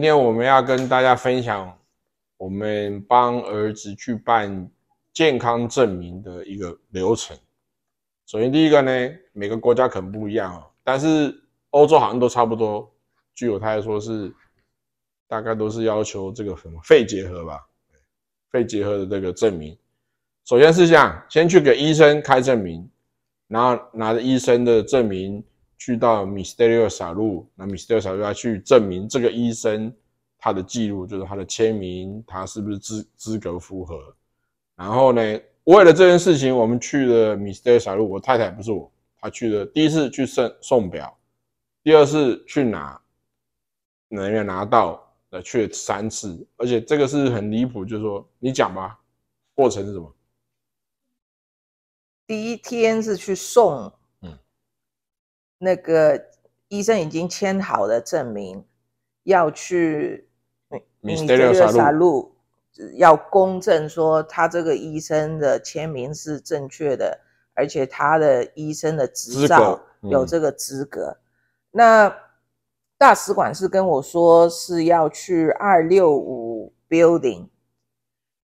今天我们要跟大家分享我们帮儿子去办健康证明的一个流程。首先，第一个呢，每个国家可能不一样哦，但是欧洲好像都差不多。据我太说是，大概都是要求这个什么肺结核吧，肺结核的这个证明。首先是这样，先去给医生开证明，然后拿着医生的证明。去到 Mysterious 路，那 Mysterious 路要去证明这个医生他的记录，就是他的签名，他是不是资资格符合。然后呢，为了这件事情，我们去了 Mysterious 路，我太太不是我，她去了第一次去送送表，第二次去拿，人员拿到，呃，去了三次，而且这个是很离谱，就是说你讲吧，过程是什么？第一天是去送。那个医生已经签好了证明，要去你这个啥路要公证，说他这个医生的签名是正确的，而且他的医生的执照有这个资格。那大使馆是跟我说是要去二六五 Building，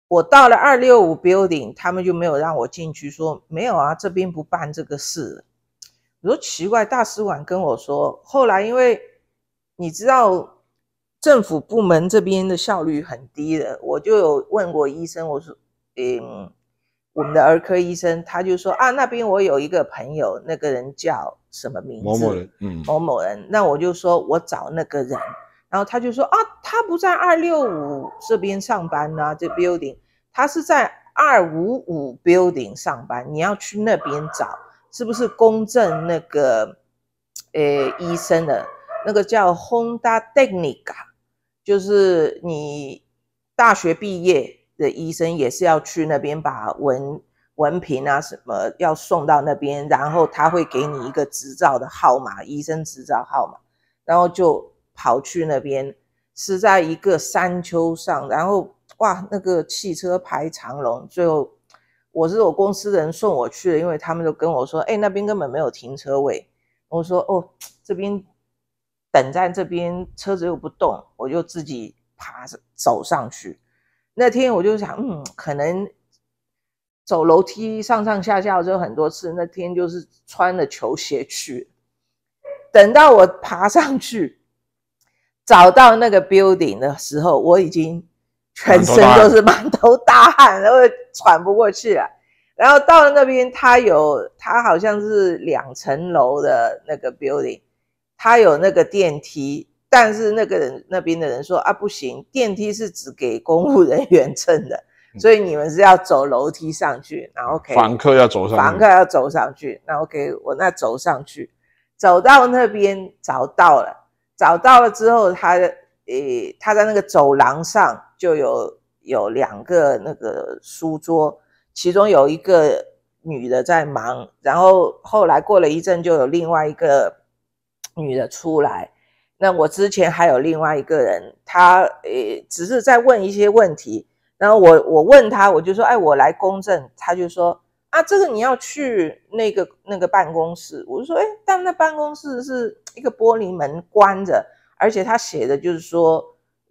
我到了二六五 Building，他们就没有让我进去，说没有啊，这边不办这个事。我说奇怪，大使馆跟我说，后来因为你知道政府部门这边的效率很低的，我就有问过医生，我说：“嗯，我们的儿科医生他就说啊，那边我有一个朋友，那个人叫什么名字？某某人。某某人。那我就说我找那个人，然后他就说啊，他不在二六五这边上班呢，这 building，他是在二五五 building 上班，你要去那边找。”是不是公证那个？诶，医生的那个叫 Honda Technica，就是你大学毕业的医生也是要去那边把文文凭啊什么要送到那边，然后他会给你一个执照的号码，医生执照号码，然后就跑去那边，是在一个山丘上，然后哇，那个汽车排长龙，最后。我是我公司的人送我去的，因为他们就跟我说：“哎，那边根本没有停车位。”我说：“哦，这边等在这边车子又不动，我就自己爬走上去。”那天我就想，嗯，可能走楼梯上上下下就很多次。那天就是穿了球鞋去，等到我爬上去找到那个 building 的时候，我已经。全身都是满头大汗，然后喘不过气来。然后到了那边，他有他好像是两层楼的那个 building，他有那个电梯。但是那个人那边的人说：“啊，不行，电梯是只给公务人员乘的，所以你们是要走楼梯上去。”然 OK，房客要走上，去，房客要走上去。那 OK，我那走上去，走到那边找到了，找到了之后，他诶，他在那个走廊上。就有有两个那个书桌，其中有一个女的在忙，然后后来过了一阵，就有另外一个女的出来。那我之前还有另外一个人，她呃只是在问一些问题，然后我我问她，我就说，哎，我来公证，她就说，啊，这个你要去那个那个办公室。我就说，哎，但那办公室是一个玻璃门关着，而且他写的就是说。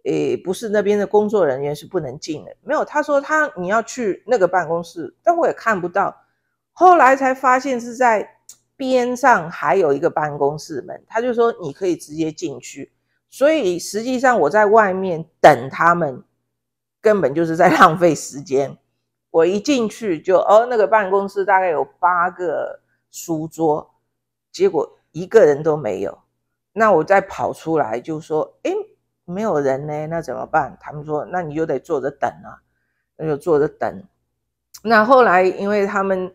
诶，不是那边的工作人员是不能进的，没有，他说他你要去那个办公室，但我也看不到。后来才发现是在边上还有一个办公室门，他就说你可以直接进去。所以实际上我在外面等他们，根本就是在 浪费时间。我一进去就，哦，那个办公室大概有八个书桌，结果一个人都没有。那我再跑出来就说，哎。没有人呢，那怎么办？他们说，那你就得坐着等啊，那就坐着等。那后来，因为他们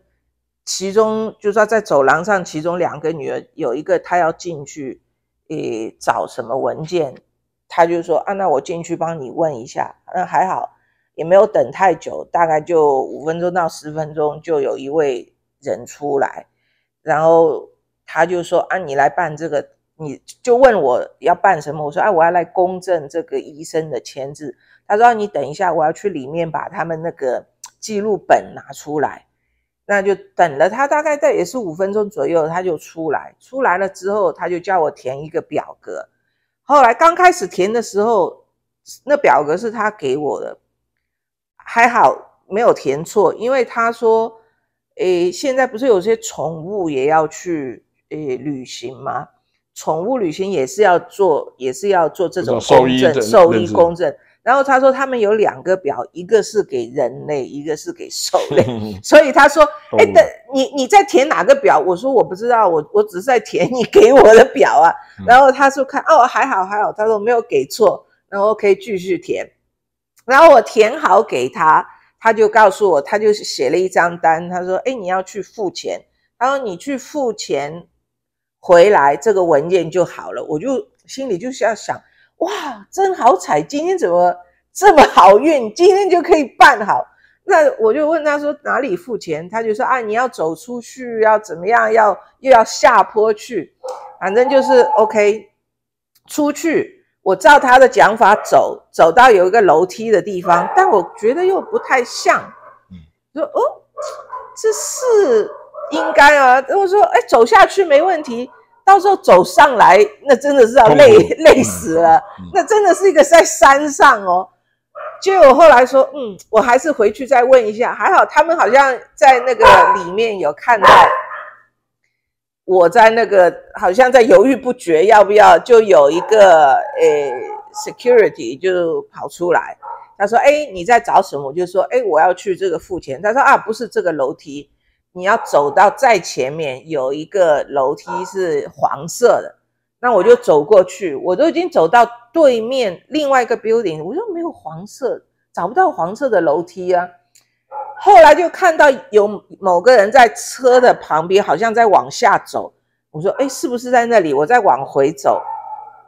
其中就是在走廊上，其中两个女儿有一个，她要进去，诶找什么文件？他就说，啊，那我进去帮你问一下。那还好，也没有等太久，大概就五分钟到十分钟，就有一位人出来，然后他就说，啊，你来办这个。你就问我要办什么，我说啊，我要来公证这个医生的签字。他说你等一下，我要去里面把他们那个记录本拿出来。那就等了他大概在也是五分钟左右，他就出来。出来了之后，他就叫我填一个表格。后来刚开始填的时候，那表格是他给我的，还好没有填错，因为他说，诶，现在不是有些宠物也要去诶旅行吗？宠物旅行也是要做，也是要做这种公证、兽医公证。然后他说他们有两个表，一个是给人类，一个是给兽 类。所以他说：“哎，等你你在填哪个表？”我说：“我不知道，我我只是在填你给我的表啊。”然后他说：“看哦，还好还好。”他说：“没有给错，然后可以继续填。”然后我填好给他，他就告诉我，他就写了一张单，他说：“哎，你要去付钱。”他说：“你去付钱。”回来这个文件就好了，我就心里就是要想，哇，真好彩，今天怎么这么好运，今天就可以办好。那我就问他说哪里付钱，他就说啊，你要走出去，要怎么样，要又要下坡去，反正就是 OK，出去。我照他的讲法走，走到有一个楼梯的地方，但我觉得又不太像，嗯，说哦，这是。应该啊，如果说，哎，走下去没问题，到时候走上来，那真的是要累累死了，那真的是一个在山上哦。结果后来说，嗯，我还是回去再问一下，还好他们好像在那个里面有看到我在那个好像在犹豫不决要不要，就有一个诶 security 就跑出来，他说，哎，你在找什么？我就说，哎，我要去这个付钱。他说，啊，不是这个楼梯。你要走到再前面有一个楼梯是黄色的，那我就走过去，我都已经走到对面另外一个 building，我又没有黄色，找不到黄色的楼梯啊。后来就看到有某个人在车的旁边，好像在往下走。我说，哎，是不是在那里？我再往回走，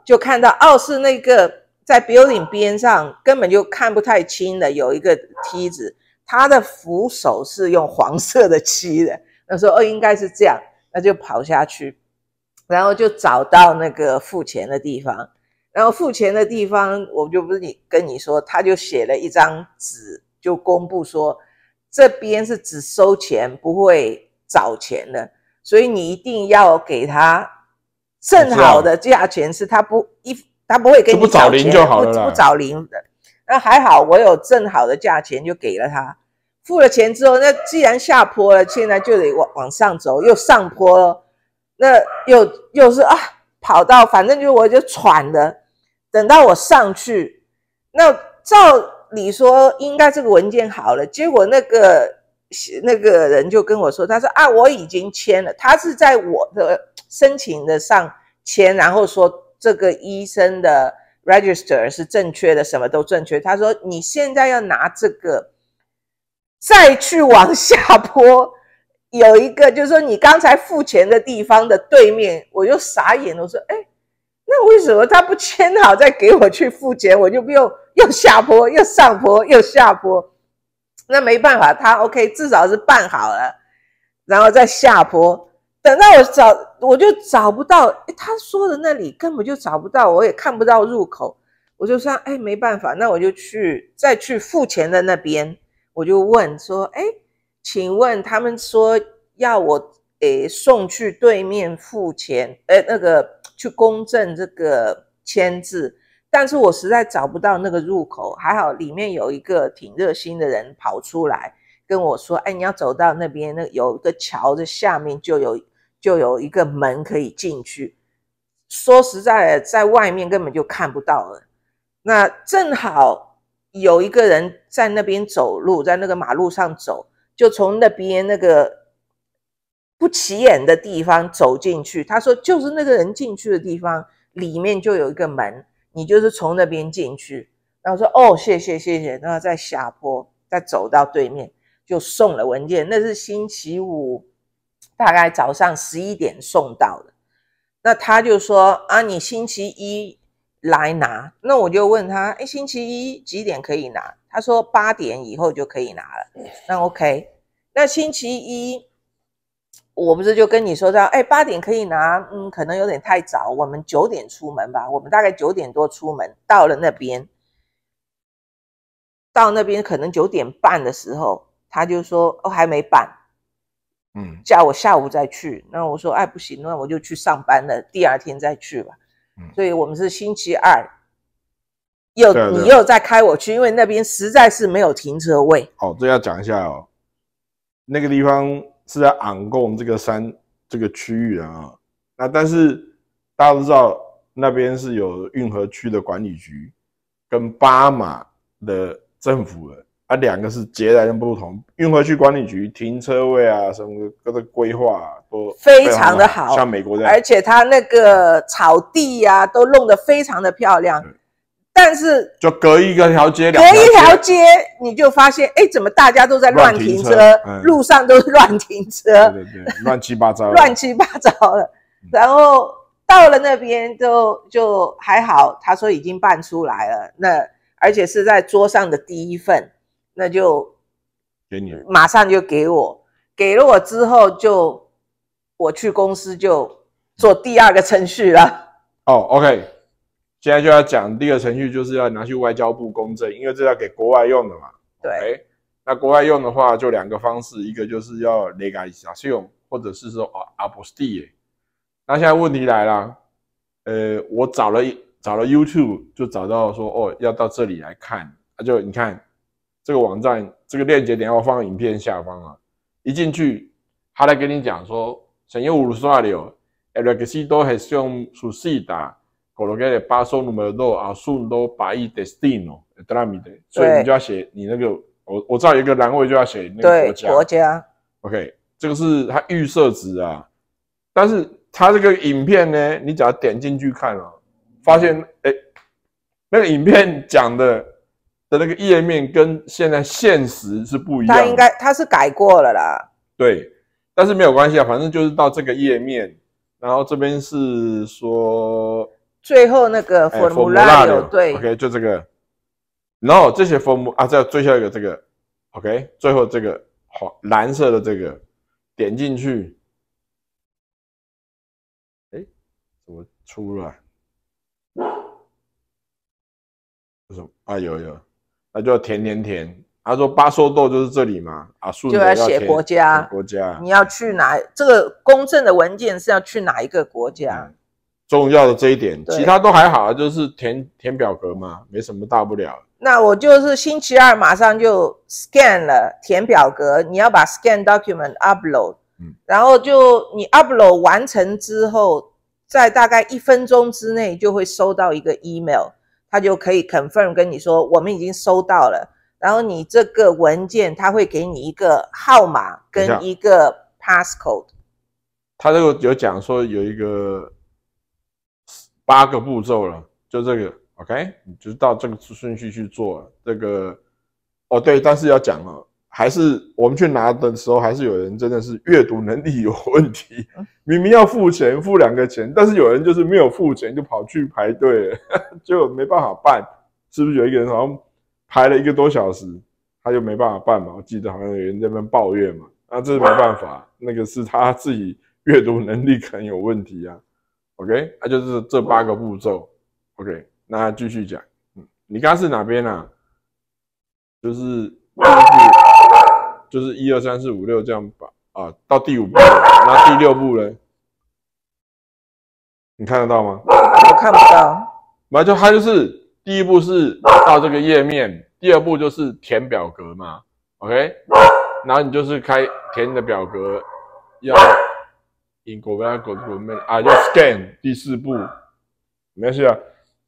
就看到哦，是那个在 building 边上根本就看不太清的有一个梯子。他的扶手是用黄色的漆的，他说哦，应该是这样，那就跑下去，然后就找到那个付钱的地方，然后付钱的地方，我就不是你跟你说，他就写了一张纸，就公布说这边是只收钱不会找钱的，所以你一定要给他正好的价钱，是他不一他不会给你不找零就好了，不不找零的。那还好，我有正好的价钱就给了他，付了钱之后，那既然下坡了，现在就得往往上走，又上坡，了，那又又是啊，跑到反正就我就喘的。等到我上去，那照理说应该这个文件好了，结果那个那个人就跟我说，他说啊我已经签了，他是在我的申请的上签，然后说这个医生的。Register 是正确的，什么都正确。他说你现在要拿这个再去往下坡，有一个就是说你刚才付钱的地方的对面，我又傻眼了。我说哎，那为什么他不签好再给我去付钱？我就不用又下坡又上坡又下坡。那没办法，他 OK 至少是办好了，然后再下坡。等到我找。我就找不到，他说的那里根本就找不到，我也看不到入口。我就说，哎，没办法，那我就去再去付钱的那边。我就问说，哎，请问他们说要我诶送去对面付钱，诶那个去公证这个签字，但是我实在找不到那个入口。还好里面有一个挺热心的人跑出来跟我说，哎，你要走到那边，那有一个桥的下面就有。就有一个门可以进去。说实在，在外面根本就看不到了。那正好有一个人在那边走路，在那个马路上走，就从那边那个不起眼的地方走进去。他说，就是那个人进去的地方，里面就有一个门，你就是从那边进去。然后说，哦，谢谢谢谢。然后在下坡，再走到对面就送了文件。那是星期五。大概早上十一点送到的。那他就说啊，你星期一来拿。那我就问他，哎，星期一几点可以拿？他说八点以后就可以拿了。那 OK，那星期一我不是就跟你说这样，哎，八点可以拿，嗯，可能有点太早，我们九点出门吧。我们大概九点多出门，到了那边，到那边可能九点半的时候，他就说哦，还没办。嗯，叫我下午再去。那我说，哎，不行，那我就去上班了，第二天再去吧。嗯，所以我们是星期二，又你又再开我去，因为那边实在是没有停车位。哦，这要讲一下哦，那个地方是在昂贡这个山这个区域啊。那但是大家都知道，那边是有运河区的管理局跟巴马的政府的。啊，两个是截然的不同。运回去管理局停车位啊，什么各个规划都非常的好，像美国这样。而且它那个草地呀，都弄得非常的漂亮。但是就隔一个条街隔一条街你就发现，哎，怎么大家都在乱停车？路上都是乱停车，对对，乱七八糟，乱七八糟的。然后到了那边都就还好，他说已经办出来了。那而且是在桌上的第一份。那就给你，马上就给我，给了我之后就，我去公司就做第二个程序了。哦，OK，现在就要讲第二个程序，就是要拿去外交部公证，因为这要给国外用的嘛。对，那国外用的话就两个方式，一个就是要 legation，或者是说哦，a p o s t i l 那现在问题来了，呃，我找了找了 YouTube，就找到说哦，要到这里来看，那就你看。这个网站这个链接，等下我放影片下方啊。一进去，他来跟你讲说，想用五十瓦流。哎，这个西多很用熟悉的，我罗给你把收 number do，啊，数多百亿的 stino，t r á m i t e 所以你就要写你那个，我我造一个栏位就要写那个国家。国家。OK，这个是他预设值啊，但是他这个影片呢，你只要点进去看啊，发现哎，那个影片讲的。那个页面跟现在现实是不一样。他应该他是改过了啦。对，但是没有关系啊，反正就是到这个页面，然后这边是说最后那个 formula 对，OK 就这个，然后这些 formula 啊，在最后一个这个 OK，最后这个黄蓝色的这个点进去，哎，么出来，这种啊有有。那就填填填。他说巴索豆就是这里嘛，啊，就要写国家，国家，你要去哪？这个公证的文件是要去哪一个国家？重要的这一点，其他都还好，就是填填表格嘛，没什么大不了。那我就是星期二马上就 scan 了，填表格，你要把 scan document upload，嗯，然后就你 upload 完成之后，在大概一分钟之内就会收到一个 email。他就可以 confirm 跟你说，我们已经收到了。然后你这个文件，他会给你一个号码跟一个 passcode。他就有讲说有一个八个步骤了，就这个 OK，你就到这个顺序去做这个。哦，对，但是要讲哦。还是我们去拿的时候，还是有人真的是阅读能力有问题。明明要付钱，付两个钱，但是有人就是没有付钱就跑去排队，就没办法办。是不是有一个人好像排了一个多小时，他就没办法办嘛？我记得好像有人在那边抱怨嘛。那这是没办法，那个是他自己阅读能力可能有问题啊。OK，那就是这八个步骤。OK，那继续讲。嗯，你刚是哪边啊？就是。就是一二三四五六这样吧，啊，到第五步，那第六步嘞？你看得到吗？我看不到。那就它就是第一步是到这个页面，第二步就是填表格嘛。OK，然后你就是开填你的表格，要 i n c r o d i b l e m o n Are You Scanned？第四步，没事啊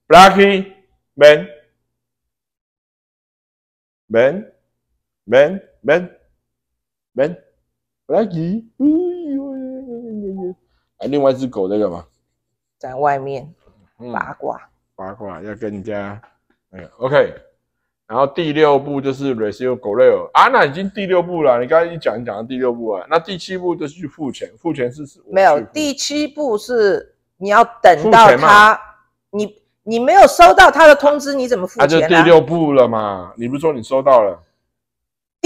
，Blackie Man Man Man Man。喂，喂，n b l 哎，另外一只狗在干嘛？在外面八卦，八卦要跟人家，哎，OK。然后第六步就是 r e s i v e g r i l l 啊，那已经第六步了。你刚刚一讲一讲到第六步了，那第七步就是去付钱，付钱是是。没有，第七步是你要等到他，你你没有收到他的通知，你怎么付？钱、那就第六步了嘛，你不是说你收到了？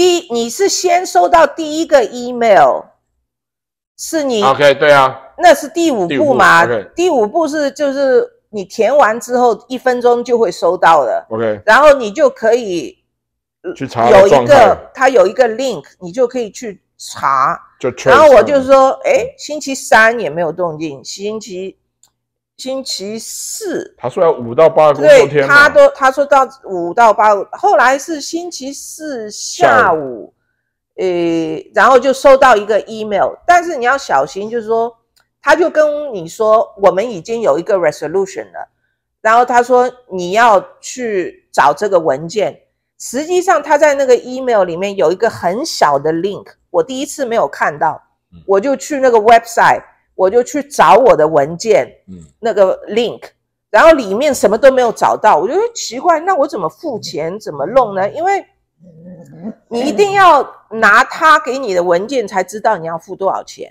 一，你是先收到第一个 email，是你 OK 对啊，那是第五步嘛？第五步是就是你填完之后，一分钟就会收到的 OK，然后你就可以去查有一个他有一个 link，你就可以去查。然后我就说，哎，星期三也没有动静，星期。星期四，他说要五到八个工作他都他说到五到八，后来是星期四下午，呃，然后就收到一个 email。但是你要小心，就是说，他就跟你说，我们已经有一个 resolution 了。然后他说你要去找这个文件。实际上他在那个 email 里面有一个很小的 link，我第一次没有看到，我就去那个 website。我就去找我的文件，嗯，那个 link，然后里面什么都没有找到，我觉得奇怪，那我怎么付钱，怎么弄呢？因为你一定要拿他给你的文件才知道你要付多少钱，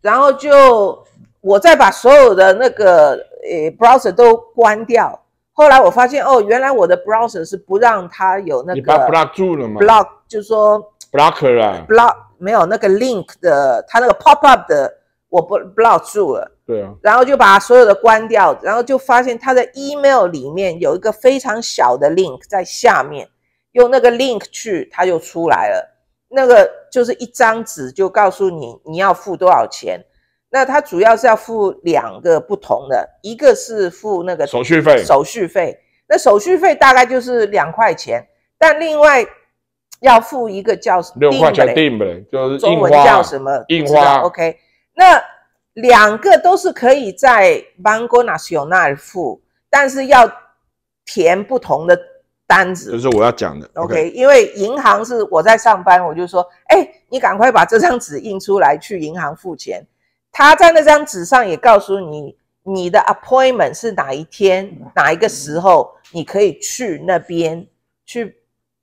然后就我再把所有的那个呃 browser 都关掉，后来我发现哦，原来我的 browser 是不让它有那个 block，就是说 block 啊 b l o c k 没有那个 link 的，它那个 pop up 的。我不不老住了，对啊，然后就把所有的关掉，然后就发现他的 email 里面有一个非常小的 link 在下面，用那个 link 去，它就出来了。那个就是一张纸，就告诉你你要付多少钱。那它主要是要付两个不同的，一个是付那个手续费，手续费。那手续费大概就是两块钱，但另外要付一个叫六块钱定本，就是中文叫什么印花？OK。那两个都是可以在 b a n g o Nasional 付，但是要填不同的单子。这是我要讲的。OK，因为银行是我在上班，我就说，哎，你赶快把这张纸印出来去银行付钱。他在那张纸上也告诉你，你的 appointment 是哪一天、哪一个时候，你可以去那边去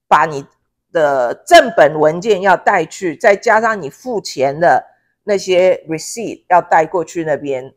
把你的正本文件要带去，再加上你付钱的。那些 receipt 要带过去那边。